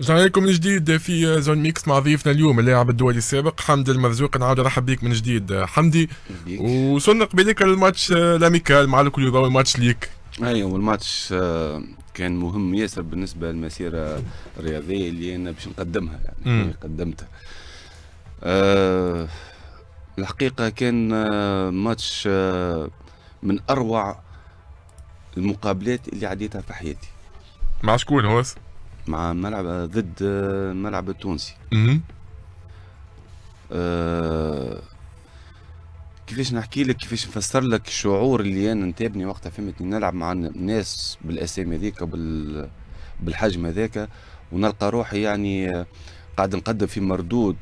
رجعنا لكم من جديد في زون ميكس مع ضيفنا اليوم اللاعب الدولي السابق حمد المرزوق نعاود نرحب بيك من جديد حمدي وصلنا قبيلك الماتش آه، لاميكال مع الكل والماتش ليك ايوه الماتش آه، كان مهم ياسر بالنسبه للمسيره الرياضيه اللي انا باش نقدمها يعني قدمتها آه، الحقيقه كان ماتش من اروع المقابلات اللي عديتها في حياتي مع شكون هوس؟ مع ملعب ضد الملعب التونسي اها كيفاش نحكي لك كيفاش نفسر لك الشعور اللي انا نتابني وقتها فهمت نلعب مع ناس بالاسامي هذيك بال بالحجم هذاك ونلقى روحي يعني قاعد نقدم في مردود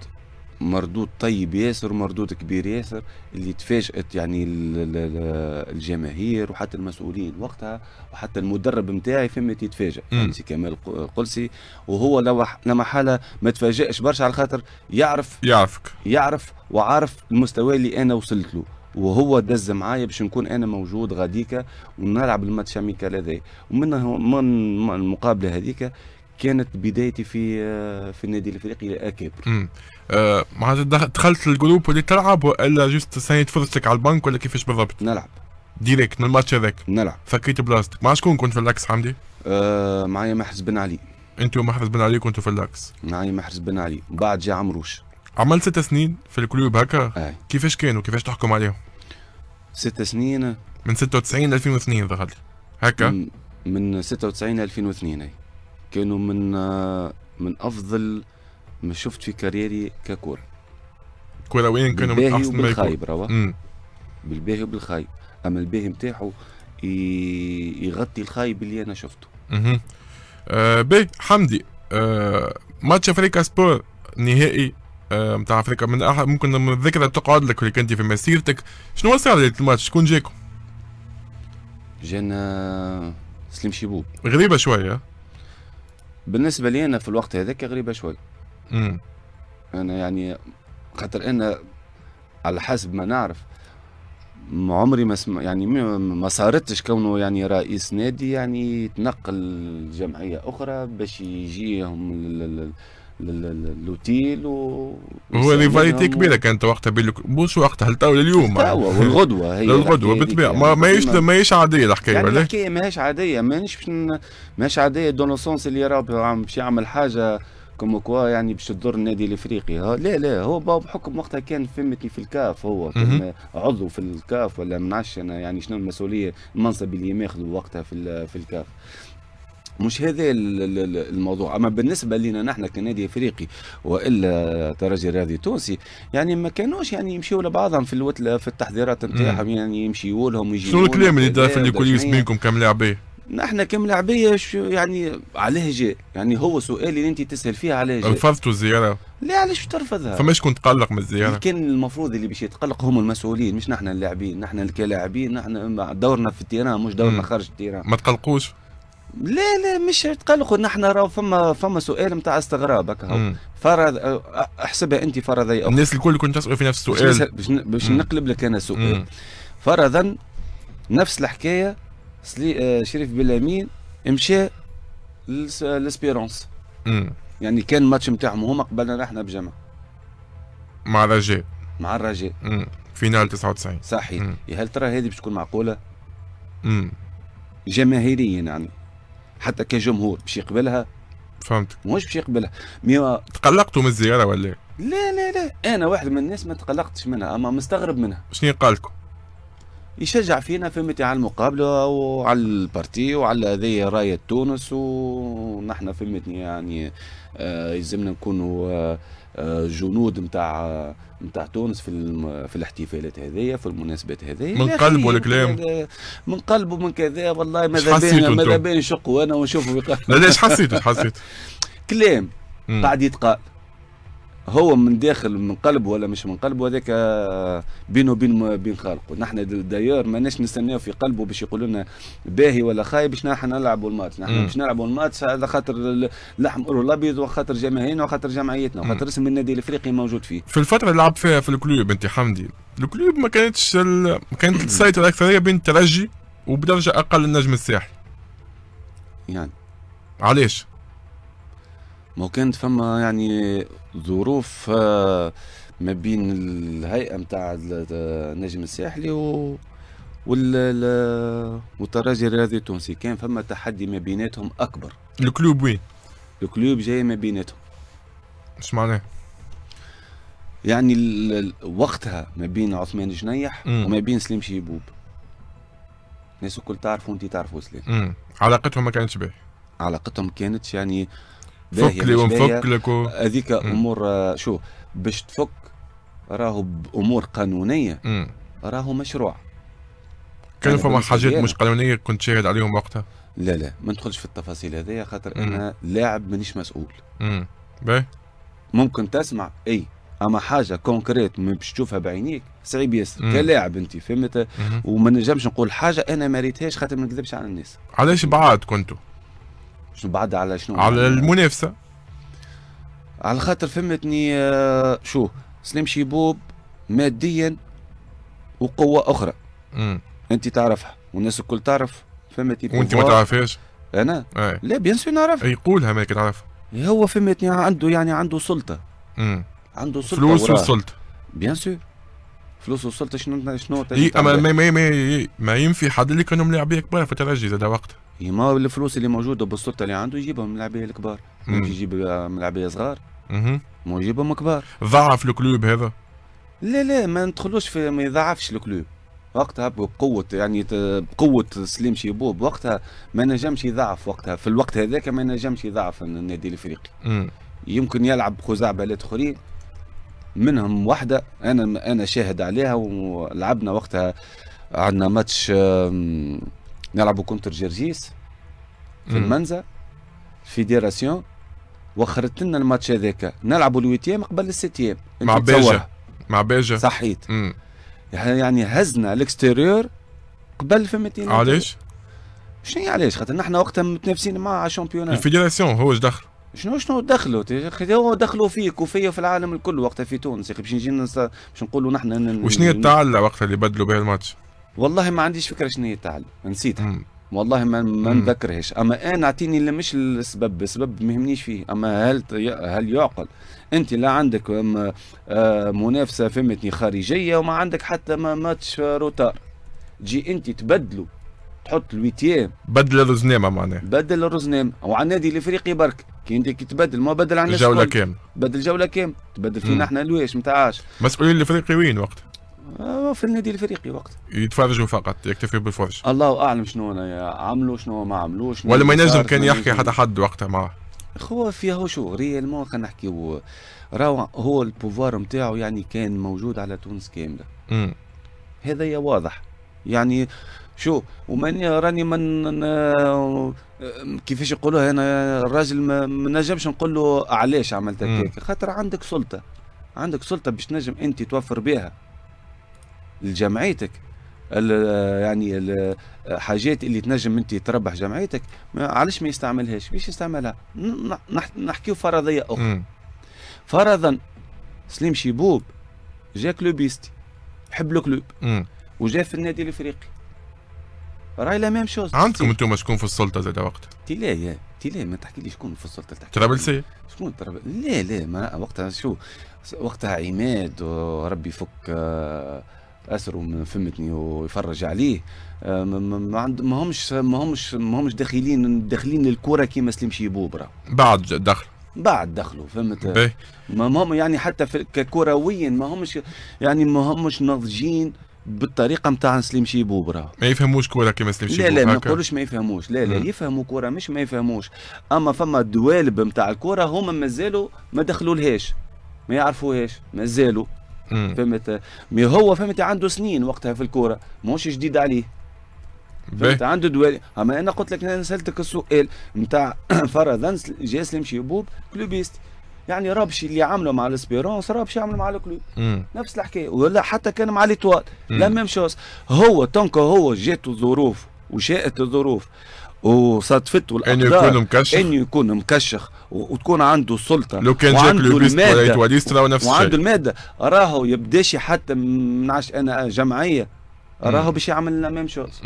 مردود طيب ياسر مردود كبير ياسر اللي تفاجات يعني الجماهير وحتى المسؤولين وقتها وحتى المدرب نتاعي فهمت يتفاجئ يعني سي كمال قلسي وهو لما حاله ما تفاجئش برشا على خاطر يعرف يعرفك يعرف وعارف المستوى اللي انا وصلت له وهو دز معايا باش نكون انا موجود غاديكا ونلعب الماتش اميكال هذا ومن من المقابله هذيك كانت بدايتي في آه، في النادي الافريقي الاكابر آه معناتها دخلت الجروب وليت تلعب والا جست سنيت فرصتك على البنك ولا كيفاش بالضبط؟ نلعب ديريكت من الماتش هذاك نلعب فكيت بلاصتك مع شكون كنت في اللاكس حمدي؟ آه معايا محرز بن علي انت ومحرز بن علي كنتوا في اللاكس معايا محرز بن علي بعد جا عمروش عملت ست سنين في الكلوب هكا كيفاش كانوا كيفاش تحكم عليهم؟ ست سنين من 96 ل 2002 دخلت هكا من 96 ل 2002 اي كانوا من آه، من افضل ما شفت في كاريري ككره وين كانوا من احسن ما يكون بالباهي وبالخايب اما الباهي نتاعو يغطي الخايب اللي انا شفته اها باهي حمدي آه ماتش افريكا سبور نهائي نتاع آه افريقيا من أح- ممكن من الذكرى تقعد لك اللي كنت في مسيرتك شنو صار الماتش شكون جاكم؟ جانا سليم شيبوب غريبه شويه بالنسبه لي انا في الوقت هذاك غريبه شوي مم. انا يعني خاطر انا على حسب ما نعرف عمري ما سم... يعني ما صارتش كونه يعني رئيس نادي يعني يتنقل لجمعيه اخرى باش يجيهم للوتيل و هو ريفاليتي كبيره كانت وقتها بين مش وقتها تو لليوم للغدوه والغدوه هي للغدوه بالطبيعه يعني. ما ماهيش يعني يعني ماهيش عاديه الحكايه يعني الحكايه ماهيش عاديه ماهيش ماهيش عاديه دون سونس اللي راه باش يعمل حاجه كما كوا يعني باش تضر النادي الافريقي لا لا هو بحكم وقتها كان فمتني في الكاف هو كان عضو في الكاف ولا منعش انا يعني شنو المسؤوليه المنصب اللي ماخذه وقتها في في الكاف مش هذا الموضوع اما بالنسبه لنا نحن كنادي افريقي والا ترجي رياضي تونسي يعني ما كانوش يعني يمشيوا لبعضهم في الوتله في التحضيرات نتاعهم يعني يمشيوا لهم ويجيوا شنو الكلام اللي دار في الكوليس بينكم كم لاعبيه؟ نحن كم يعني علاه جاء يعني هو سؤالي اللي انت تسال فيه علاه جاء رفضتوا الزياره لا علاش ترفضها فماش كنت تقلق من الزياره كان المفروض اللي باش يتقلق هم المسؤولين مش نحن اللاعبين نحن كلاعبين نحن دورنا في التيران مش دورنا خارج التيران ما تقلقوش لا لا مش تقلقوا نحن راهو فما فما سؤال نتاع استغراب هكا فرض احسبها انت فرض يا الناس الكل كنت تسال في نفس السؤال باش نقلب لك انا سؤال فرضا نفس الحكايه سلي... آه، شريف بلامين مشى لسبيرونس يعني كان الماتش نتاعهم هما قبلنا نحن بجمع مع الرجاء مع الرجاء فينال 99 صحيح هل ترى هذه باش تكون معقوله؟ جماهيريا يعني حتى كجمهور باش يقبلها فهمتك مش باش يقبلها مي تقلقتوا من الزياره ولا لا لا لا انا واحد من الناس ما تقلقتش منها اما مستغرب منها شنو قالكم يشجع فينا فهمتي على المقابله وعلى البارتي وعلى هذايا رايه تونس ونحن فهمتني يعني آه يلزمنا نكونوا آه, آه، جنود نتاع نتاع تونس في في الاحتفالات هذيا في المناسبات هذيا من قلب الكلام من قلب من كذا والله ماذا بين ماذا بين نشقوا انا ونشوفوا لا ليش حسيت حسيت كلام قاعد يتقال هو من داخل من قلبه ولا مش من قلبه هذاك آه، بينه وبين بين خالقه نحن داير ماناش نستناو في قلبه باش يقول لنا باهي ولا خايب باش نحن نلعبوا الماتش نحن باش نلعبوا الماتش على خاطر الاحمر الابيض وخاطر جماهيرنا وخاطر جمعيتنا وخاطر اسم النادي الافريقي موجود فيه في الفتره اللي لعب فيها في الكلوب انت حمدي الكلوب ما كانتش ال... كانت تسيطر الاكثريه بين الترجي وبدرجه اقل النجم الساحلي يعني علاش ما كانت فما يعني ظروف آه، ما بين الهيئه نتاع النجم الساحلي و والترجي الرياضي التونسي كان فما تحدي ما بيناتهم اكبر الكلوب وين الكلوب جاي ما بيناتهم اش معناه يعني وقتها ما بين عثمان جنيح مم. وما بين سليم شيبوب الناس الكل تعرفوا انت تعرفوا سليم مم. علاقتهم ما كانتش باهيه علاقتهم كانت يعني فك لي ونفك لك و... هذيك امور آه، شو باش تفك راهو بامور قانونيه راهو مشروع كان فما حاجات مش قانونيه كنت شاهد عليهم وقتها لا لا ما ندخلش في التفاصيل هذيا خاطر انا لاعب مانيش مسؤول باهي ممكن تسمع اي اما حاجه كونكريت ما باش تشوفها بعينيك صعيب ياسر كلاعب انت فهمت وما نجمش نقول حاجه انا ما ريتهاش خاطر ما نكذبش على الناس علاش بعاد كنتوا شنو بعد على شنو على المنافسه على خاطر فهمتني آه، شو سليم شيبوب ماديا وقوه اخرى مم. انت تعرفها والناس الكل تعرف فهمتني وانت ما تعرفهاش انا أي. لا بيان سور نعرفها يقولها ما تعرفها هو فهمتني عنده يعني عنده سلطه مم. عنده سلطه فلوس وسلطه بيان سور فلوس وصلت شنو شنو اما ما, ما, ما, ما ينفي حد اللي كانوا ملاعبيه كبار في الترجي زاد وقتها ما الفلوس اللي موجوده بالسلطه اللي عنده يجيبهم ملاعبيه الكبار مش يجيب آه، ملاعبيه صغار مو يجيبهم كبار ضعف الكلوب هذا لا لا ما ندخلوش في ما يضعفش الكلوب وقتها بقوة يعني بقوة سليم شيبوب وقتها ما نجمش يضعف وقتها في الوقت هذاك ما نجمش يضعف النادي الافريقي يمكن يلعب بخزعبلات اخرين منهم واحده انا انا شاهد عليها ولعبنا وقتها عندنا ماتش نلعبوا كونتر جرجيس في المنزه فيديراسيون وخرت لنا الماتش هذاك نلعبوا الويتيام قبل الستيام مع بيجا مع بيجا صحيت مم. يعني, يعني هزنا الاكستيريور قبل في 200 علاش؟ شنو علاش؟ خاطر نحن وقتها متنافسين مع شامبيونات الفيدراسيون هو اش دخل؟ شنو شنو دخلوا هو دخلوا فيك وفي في العالم الكل وقتها في تونس يا اخي باش نجي باش نقولوا نحن وشنو هي التعلى وقتها اللي بدلوا بها الماتش؟ والله ما عنديش فكره شنو هي التعلى نسيتها والله ما ما نذكرهاش اما انا اعطيني اللي مش السبب السبب ما يهمنيش فيه اما هل هل يعقل انت لا عندك آه، منافسه فهمتني خارجيه وما عندك حتى ما ماتش روتار تجي انت تبدلوا تحط الويتيام بدل الرزنامه معناها بدل الرزنامه وعن نادي الافريقي برك كي انت كي تبدل ما بدل عن الجوله كامله بدل جوله كامله تبدل فينا احنا الواش نتاعاش مسؤولين الافريقي وين وقت؟ آه، في النادي الافريقي وقت يتفرجوا فقط يكتفوا بالفرج الله اعلم شنو عملوا شنو ما عملوش ولا ما ينجم كان يحكي حتى حد وقتها معاه خو فيها هو شو ما خلينا نحكي راهو هو البوفوار نتاعو يعني كان موجود على تونس كامله هذا واضح يعني شو وماني راني من آه، كيفاش يقولوها انا الراجل ما نجمش نقول له علاش عملت هكاك خاطر عندك سلطه عندك سلطه باش نجم انت توفر بها لجمعيتك آه، يعني الحاجات آه، اللي تنجم انت تربح جمعيتك علاش ما يستعملهاش باش يستعملها نحكيو فرضيه اخرى فرضا سليم شيبوب جا كلوبيستي يحب الكلوب وجا في النادي الافريقي راهي لا ميم شوز عندكم انتم شكون في السلطه زاد وقتها تي لا تي لا ما تحكي لي شكون في السلطه تحكي طرابلسي شكون طرابلسي لا لا ما وقتها شو وقتها عماد وربي يفك اسره آه، من فمتني ويفرج عليه آه، ما عند ما همش ما همش ما همش داخلين داخلين الكره كيما سليم شيبوب راه بعد دخل بعد دخلوا فهمت ما هم يعني حتى ككرويا ما همش يعني ما همش ناضجين بالطريقه نتاع سليم شيبوب راه ما يفهموش كوره كيما سليم شيبوب لا لا ما نقولوش ما يفهموش لا لا م. يفهموا كوره مش ما يفهموش اما فما دوالب نتاع الكوره هما مازالوا ما دخلولهاش ما يعرفوهاش مازالوا فهمت مي هو فهمت عنده سنين وقتها في الكوره موش جديد عليه فهمت عنده دوالي اما انا قلت لك انا سالتك السؤال نتاع فرضا جا سليم شيبوب كلوبيست يعني رابشي اللي عمله مع الاسبيرونس رابشي عمله مع الكلوب نفس الحكايه ولا حتى كان مع ليتوال لا ميم شوز هو تونكا هو جاته الظروف وشاءت الظروف وصدفته الاقدار انه يكون مكشخ انه يكون مكشخ وتكون عنده سلطه لو كان وعنده الماده ونفس وعنده الماده راهو يبداش حتى منعش انا جمعيه راهو باش يعمل لا ميم شوز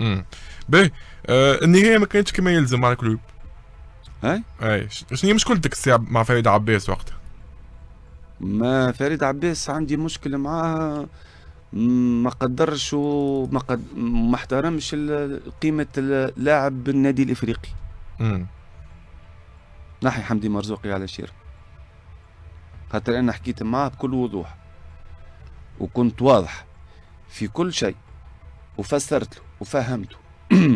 باهي آه النهايه ما كانتش كما يلزم مع الكلوب هاي اي شنو هي مشكلتك الساعه مع فريد عباس وقتها ما فريد عباس عندي مشكله معاه ما قدرش وما قد... ما احترمش قيمه اللاعب بالنادي الافريقي امم نحي حمدي مرزوقي على شير خاطر انا حكيت معاه بكل وضوح وكنت واضح في كل شيء وفسرت له وفهمته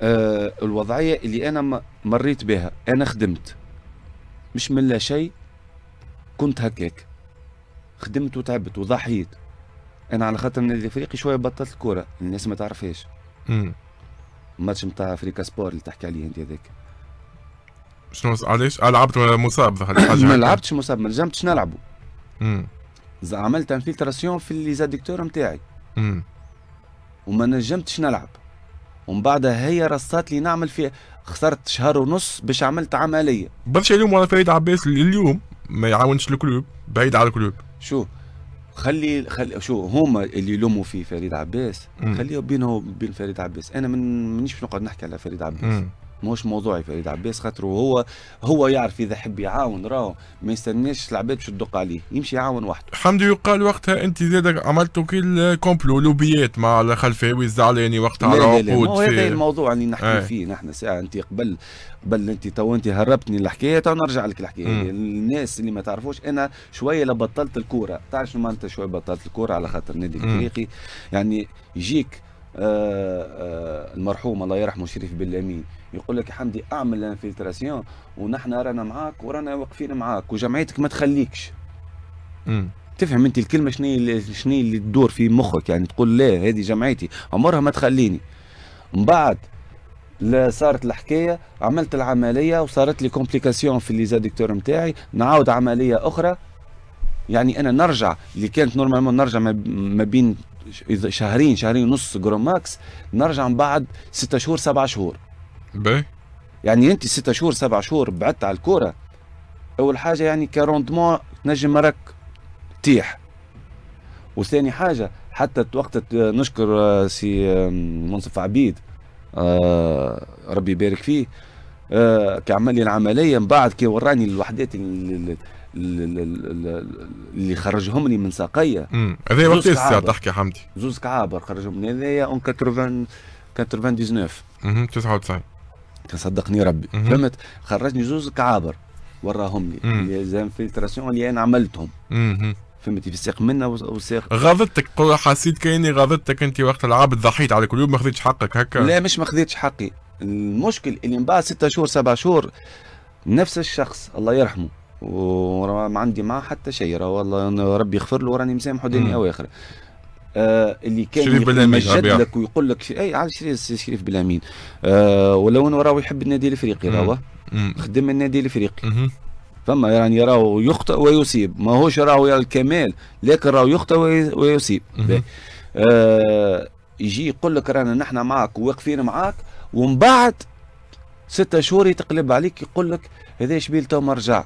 آه الوضعيه اللي انا مريت بها انا خدمت مش من لا شيء كنت هكاك خدمت وتعبت وضحيت انا على خاطر نادي الافريقي شويه بطلت الكورة الناس ما تعرفهاش الماتش نتاع افريكا سبور اللي تحكي عليه انت هذاك شنو علاش لعبت مصاب ما لعبتش مصاب ما نجمتش نلعبوا عملت انفلتراسيون في لي زاديكتور نتاعي وما نجمتش نلعب ومن بعدها هي رصات لي نعمل في خسرت شهر ونص باش عملت عمليه برشا اليوم وانا فريد عباس اليوم ما يعاونش الكلوب بعيد على الكلوب شو خلي خلي شو هما اللي يلوموا في فريد عباس خليه بينه وبين فريد عباس انا من مانيش نقعد نحكي على فريد عباس م. ماهوش موضوعي فريد عباس خاطر هو هو يعرف اذا حب يعاون راهو ما يستناش العباد باش تدق عليه يمشي يعاون وحده حمدي يقال وقتها انت زادك عملت كي كومبلو لوبيات مع الخلفاوي الزعلاني وقتها على عقود لا هذا الموضوع اللي نحكي ايه. فيه نحن ساعه انت قبل قبل انت تو انت هربتني الحكايه تو نرجع لك الحكايه م. الناس اللي ما تعرفوش انا شويه لبطلت الكوره تعرف شنو معناتها شويه بطلت الكوره على خاطر النادي الافريقي يعني يجيك آه، آه، المرحوم الله يرحمه شريف بلامي يقول لك حمدي اعمل انفلتراسيون ونحن رانا معاك ورانا واقفين معاك وجمعيتك ما تخليكش م. تفهم انت الكلمه شنو شنو اللي تدور في مخك يعني تقول لا هذه جمعيتي عمرها ما تخليني من بعد لا صارت الحكايه عملت العمليه وصارت لي كومبليكاسيون في لي زادكتور نتاعي نعاود عمليه اخرى يعني انا نرجع اللي كانت نورمالمون نرجع ما بين شهرين شهرين ونص جرام ماكس نرجع من بعد ستة شهور سبعة شهور باهي يعني انت ستة شهور سبعة شهور بعدت على الكوره اول حاجه يعني كروندمون تنجم راك تيح وثاني حاجه حتى وقت نشكر آه، سي منصف عبيد آه، ربي يبارك فيه آه، كعمل لي العمليه من بعد كي وراني الوحدات اللي اللي خرجهم لي من ساقية هذا وقت الساعة تحكي حمدي زوز كعابر خرجهم من هذايا اون 80 99 99 كان صدقني ربي فهمت خرجني زوز كعابر وراهم لي لي فلتراسيون اللي انا عملتهم فهمتي في الساق منا وساق غاضتك حسيت كاني غاضتك انت وقت العاب ضحيت على كل يوم ما خذيتش حقك هكا لا مش ما خذيتش حقي المشكل اللي من بعد ستة شهور سبع شهور نفس الشخص الله يرحمه وما عندي معاه حتى شيء راه والله ربي يغفر له وراني مسامحه دنيا واخره آه اللي كان يمجد لك ويقول لك اي على شريف شريف بالامين آه ولو انه راهو يحب النادي الافريقي راهو خدم النادي الافريقي فما يعني راهو يخطئ ويصيب ماهوش راهو الكمال لكن راهو يخطئ ويصيب آه يجي يقول لك رانا نحن معك وواقفين معك ومن بعد ستة شهور يتقلب عليك يقول لك هذا شبيل تو ما رجع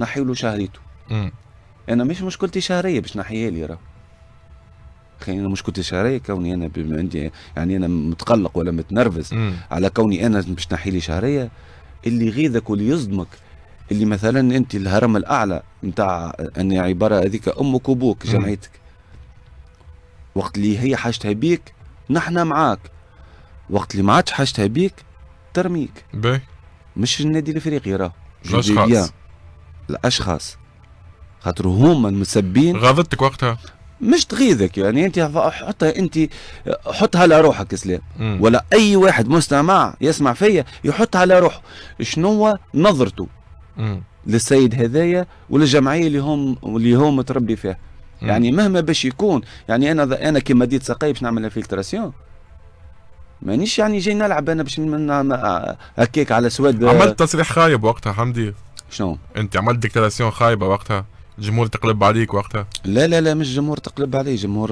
نحي له شهريته انا مش مشكلتي شهريه باش نحيها لي راه خلينا مشكلتي الشهريه كوني انا بما عندي يعني انا متقلق ولا متنرفز مم. على كوني انا باش نحي لي شهريه اللي يغيظك واللي يصدمك اللي مثلا انت الهرم الاعلى نتاع اني عباره هذيك امك وابوك جمعيتك وقت اللي هي حاجتها بيك نحنا معاك وقت اللي ما عادش حاجتها بيك ترميك باهي مش النادي الافريقي راه جو بيان الاشخاص خاطر هما المسبين غاضتك وقتها مش تغيظك يعني انت حطها انت حطها على روحك اسلام ولا اي واحد مستمع يسمع فيا يحطها على روحه شنو نظرته للسيد هذايا وللجمعيه اللي هم اللي هو متربي فيها مم. يعني مهما باش يكون يعني انا انا كي مديت ساقي باش نعمل فلتراسيون مانيش يعني جاي نلعب انا باش هكاك على سواد عملت تصريح خايب وقتها حمدي شنو؟ انت عملت ديكلاراسيون خايبه وقتها الجمهور تقلب عليك وقتها لا لا لا مش الجمهور تقلب علي الجمهور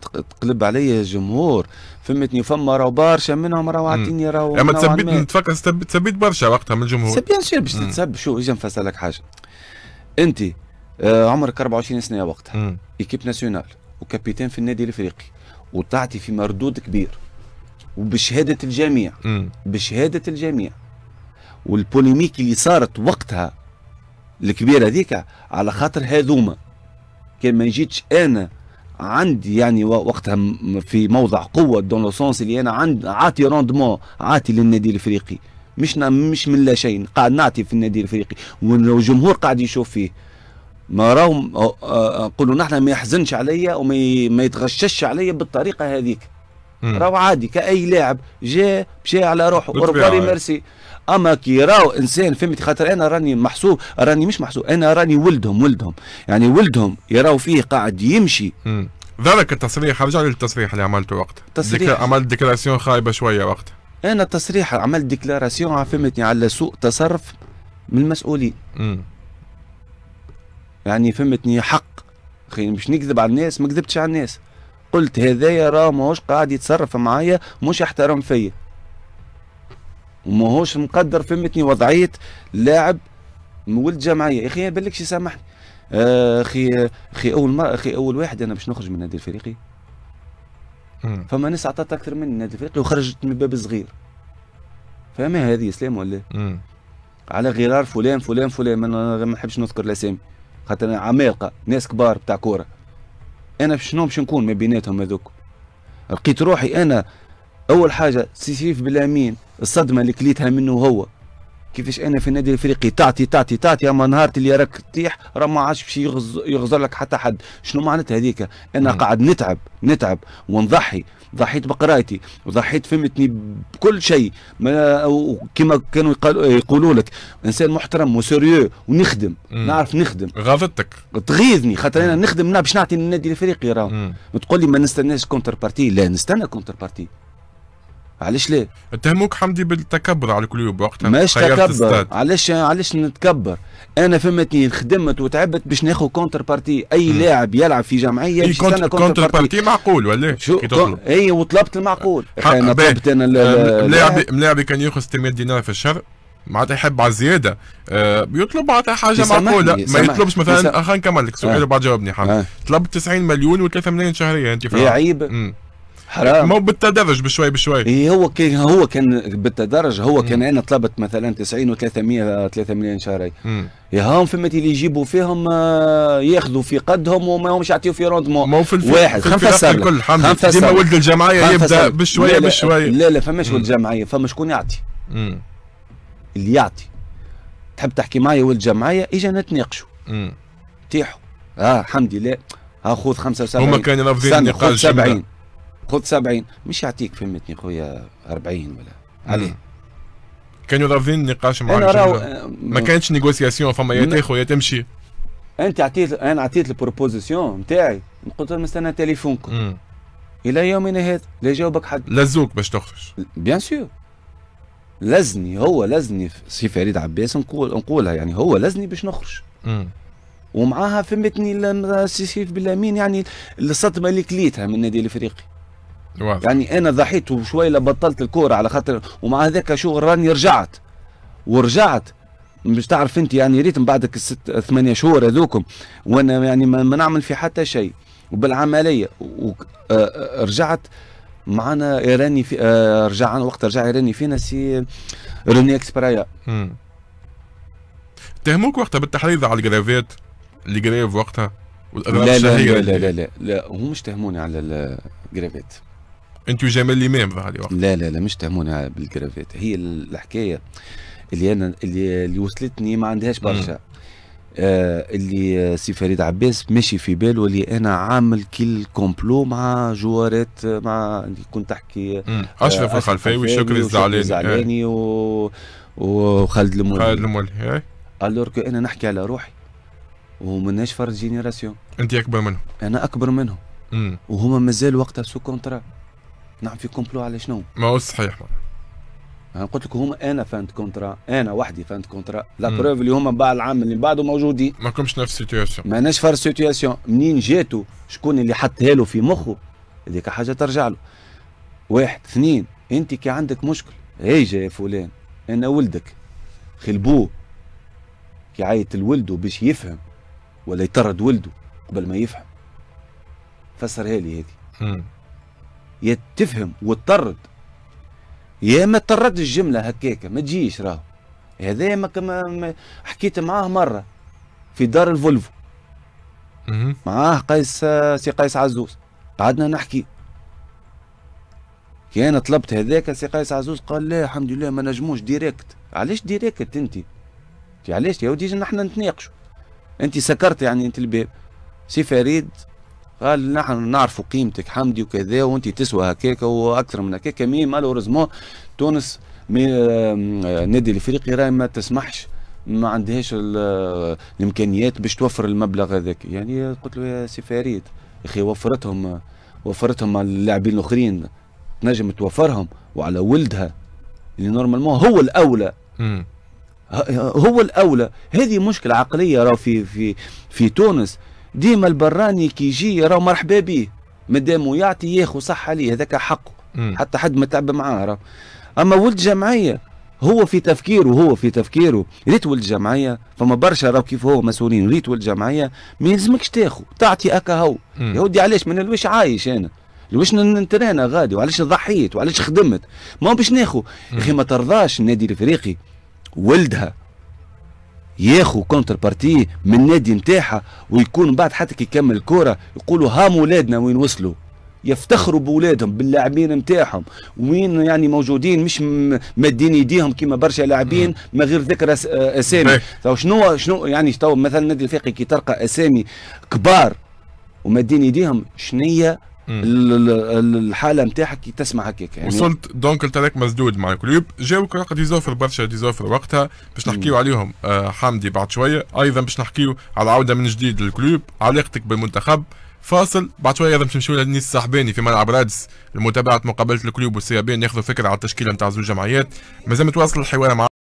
تقلب علي الجمهور فهمتني فما راهو برشا منهم راهو عاطيني راهو اما تثبت تفكر تثبت برشا وقتها من الجمهور بيان سور باش تتسب شو اجي نفسر لك حاجه انت آه عمرك 24 سنه وقتها ايكيب ناسيونال وكابيتان في النادي الافريقي وتعطي في مردود كبير وبشهاده الجميع مم. بشهاده الجميع والبوليميك اللي صارت وقتها الكبيره هذيك على خاطر هذوما كان ما جيتش انا عندي يعني وقتها في موضع قوه دون لو سونس اللي انا عندي عاطي روندمون عاطي للنادي الافريقي مش مش من لا شيء قاعد نعطي في النادي الافريقي والجمهور قاعد يشوف فيه ما راهم نقولوا نحن ما يحزنش عليا وما يتغشش عليا بالطريقه هذيك راهو عادي كأي لاعب جاء مشى على روحه ربي ميرسي اما كي راهو انسان فهمت خاطر انا راني محسوب راني مش محسوب انا راني ولدهم ولدهم يعني ولدهم يراو فيه قاعد يمشي ذلك التصريح رجع للتصريح اللي عملته وقتها تصريح عملت ديكلاسيون خايبه شويه وقتها انا التصريح عملت ديكلاراسيون فهمتني على سوء تصرف من المسؤولين يعني فهمتني حق خلينا مش نكذب على الناس ما كذبتش على الناس قلت هذايا راه ماهوش قاعد يتصرف معايا مش احترم فيا وماهوش مقدر فهمتني وضعيه لاعب ولد جمعيه يا اخي ما بالكش يسامحني آه، اخي اخي اول مره اخي اول واحد انا باش نخرج من النادي الفريقي فما ناس عطات اكثر من النادي الفريقي وخرجت من باب صغير فما هذه اسلام ولا على غرار فلان فلان فلان ما نحبش نذكر الاسامي خاطر عمالقه ناس كبار بتاع كوره انا شنو باش نكون ما بيناتهم هذوك لقيت روحي انا اول حاجه سيف بالامين الصدمه اللي كليتها منه هو كيفاش انا في النادي الافريقي تعطي تعطي تعطي اما نهار اللي راك تطيح راه ما عادش باش يغزر لك حتى حد شنو معناتها هذيك انا قاعد نتعب نتعب ونضحي ضحيت بقرايتي وضحيت فهمتني بكل شيء كما كانوا يقولوا لك انسان محترم وسيريو ونخدم مم. نعرف نخدم غاضتك تغيظني خاطر انا نخدم باش نعطي للنادي الافريقي راه تقول لي ما نستناش كونتر بارتي لا نستنى كونتر بارتي علاش ليه؟ اتهموك حمدي بالتكبر على كل يوم وقتها ماش تكبر علاش علاش نتكبر؟ انا فهمتني خدمت وتعبت باش ناخذ كونتر بارتي اي لاعب يلعب في جمعيه يمشي كونتر, كونتر, كونتر بارتي معقول ولا إيه؟ شو اي وطلبت المعقول انا طلبت انا ملاعبي ملاعبي كان ياخذ 600 دينار في الشهر معناتها يحب على الزياده آه بيطلب معناتها حاجه معقوله ما يطلبش مثلا خلينا نكمل لك سؤال وبعد جاوبني حمد آه. أه. طلبت 90 مليون و3 ملايين شهريا انت فاهم يا عيب حرام مو بالتدرج بشوي بشوي إيه هو كان هو كان بالتدرج هو كان انا طلبت مثلا 90 و 300 3 مليون شهري يا هم فما اللي يجيبوا فيهم آه، ياخذوا في قدهم وما همش يعطيو في روندمون مو في الف... واحد خلينا سنين الكل حمد ديما ولد الجمعيه يبدا بشويه بشويه لا لا فماش ولد الجمعيه فما شكون يعطي اللي يعطي تحب تحكي معايا ولد الجمعيه اجا نتناقشوا تيحوا اه الحمد لله ها خذ 75 هما كانوا رافضين النقاش 70 خذ 70 مش يعطيك فهمتني خويا 40 ولا عليه كانوا رافضين النقاش معاك ما كانتش نيغوسياسيون فما يا تاخذ يا تمشي انت عطيت انا عطيت البروبوزيسيون نتاعي قلت لهم نستنى تليفونكم الى يومنا هذا لا جاوبك حد لزوك باش تخرج بيان سور لزني هو لزني سي فريد عباس نقول نقولها يعني هو لزني باش نخرج ومعاها فهمتني سي سيف بالامين يعني الصدمه اللي كليتها من النادي الافريقي واضح. يعني انا ضحيت وشوي لبطلت الكوره على خاطر ومع هذاك شغل راني رجعت ورجعت مش تعرف انت يعني ريت من بعدك الست ثمانية شهور هذوكم وانا يعني ما نعمل في حتى شيء وبالعمليه ورجعت معنا ايراني في رجعنا وقت رجع ايراني فينا سي روني اكسبرايا اتهموك وقتها بالتحريض على الجرافات اللي جراف وقتها لا لا, لا لا لا لا لا هم مش تهموني على الجرافات انتو جمال الامام في الوقت لا لا لا مش تهموني بالكرافات هي الحكايه اللي انا اللي, اللي وصلتني ما عندهاش برشا آه اللي سي فريد عباس ماشي في باله اللي انا عامل كل كومبلو مع جوارات مع اللي كنت احكي آه اشرف الخلفاوي شكري الزعلاني إيه. الزعلاني و... وخالد المولي خالد المولي الور إيه. كو انا نحكي على روحي ومناش فرد جينيراسيون انت اكبر منهم انا اكبر منهم وهما مازال وقتها سو كونترا نعم في كومبلو على شنو؟ ما هو صحيح انا قلت لك هما انا فانت كونترا انا وحدي فانت كونترا لا بروف اللي هما بعد العام اللي بعده موجودين ما كومش نفس السيتياسيون ماناش فار السيتياسيون منين جاتو شكون اللي حطها له في مخه هذيك حاجه ترجع له واحد اثنين انت كي عندك مشكل هيجا إيه يا فلان انا ولدك خلبوه كي عايت لولده باش يفهم ولا يطرد ولده قبل ما يفهم فسرها لي هذه يا تفهم وتطرد يا ما تطردش الجمله هكاكا ما تجيش راهو هذا ما كما حكيت معاه مره في دار الفولفو معاه قيس سي قيس عزوز قعدنا نحكي كي انا طلبت هذاك سي قيس عزوز قال لا الحمد لله ما نجموش ديريكت علاش ديريكت انت علاش يا ودي نحن نتناقشوا انت سكرت يعني انت الباب سي فريد قال نحن نعرف قيمتك حمدي وكذا وانت تسوى هكاك واكثر من هكاك مي مالوريزمون آه، تونس النادي الافريقي راهي ما تسمحش ما عندهاش آه، الامكانيات باش توفر المبلغ هذاك يعني قلت له يا سي فريد اخي وفرتهم وفرتهم على اللاعبين الاخرين تنجم توفرهم وعلى ولدها اللي نورمالمون هو الاولى هو الاولى هذه مشكله عقليه راه في في في تونس ديما البراني كي يجي راه مرحبا به مادام يعطي ياخو صح عليه هذاك حقه حتى حد ما تعب معاه راه اما ولد جمعيه هو في تفكيره هو في تفكيره ريت ولد جمعيه فما برشا راهو كيف هو مسؤولين ريت ولد جمعيه ما يلزمكش تاخو تعطي اكا هو يا ودي علاش من الوش عايش انا لواش ننترانا غادي وعلاش ضحيت وعلاش خدمت ما باش ناخو يا اخي ما ترضاش النادي الافريقي ولدها ياخو كونتر بارتي من النادي نتاعها ويكون بعد حتى كي يكمل الكوره يقولوا هام ولادنا وين وصلوا يفتخروا بولادهم باللاعبين نتاعهم وين يعني موجودين مش مادين يديهم كيما برشا لاعبين ما غير ذكر آه، اسامي شنو شنو يعني تو مثلا النادي الافريقي كي ترقى اسامي كبار ومادين يديهم شنية الحاله نتاعك كي تسمع هكاك يعني وصلت دونك لتراك مسدود مع الكلوب جاوك رقم ديزوفر برشا ديزوفر وقتها باش نحكيو عليهم آه حمدي بعد شويه ايضا باش نحكيو على العوده من جديد للكليوب علاقتك بالمنتخب فاصل بعد شويه باش نمشيو للنيس الصحباني في ملعب رادس لمتابعه مقابله الكلوب والسيابين ياخذوا فكره على التشكيله نتاع زوج جمعيات مازال متواصل الحوار مع